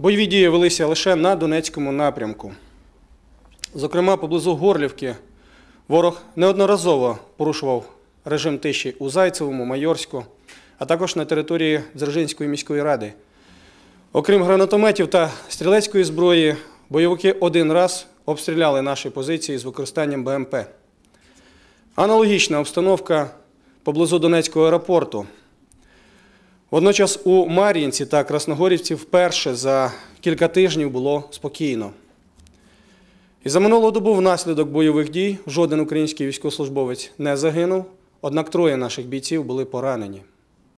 Бойові дії велися лише на Донецькому напрямку. Зокрема, поблизу Горлівки ворог неодноразово порушував режим тиші у Зайцевому, Майорську, а також на території Дзержинської міської ради. Окрім гранатометів та стрілецької зброї, бойовики один раз обстріляли наші позиції з використанням БМП. Аналогічна обстановка поблизу Донецького аеропорту. Водночас у Мар'їнці та Красногорівці вперше за кілька тижнів було спокійно. І за минулу добу внаслідок бойових дій жоден український військовослужбовець не загинув, однак троє наших бійців були поранені.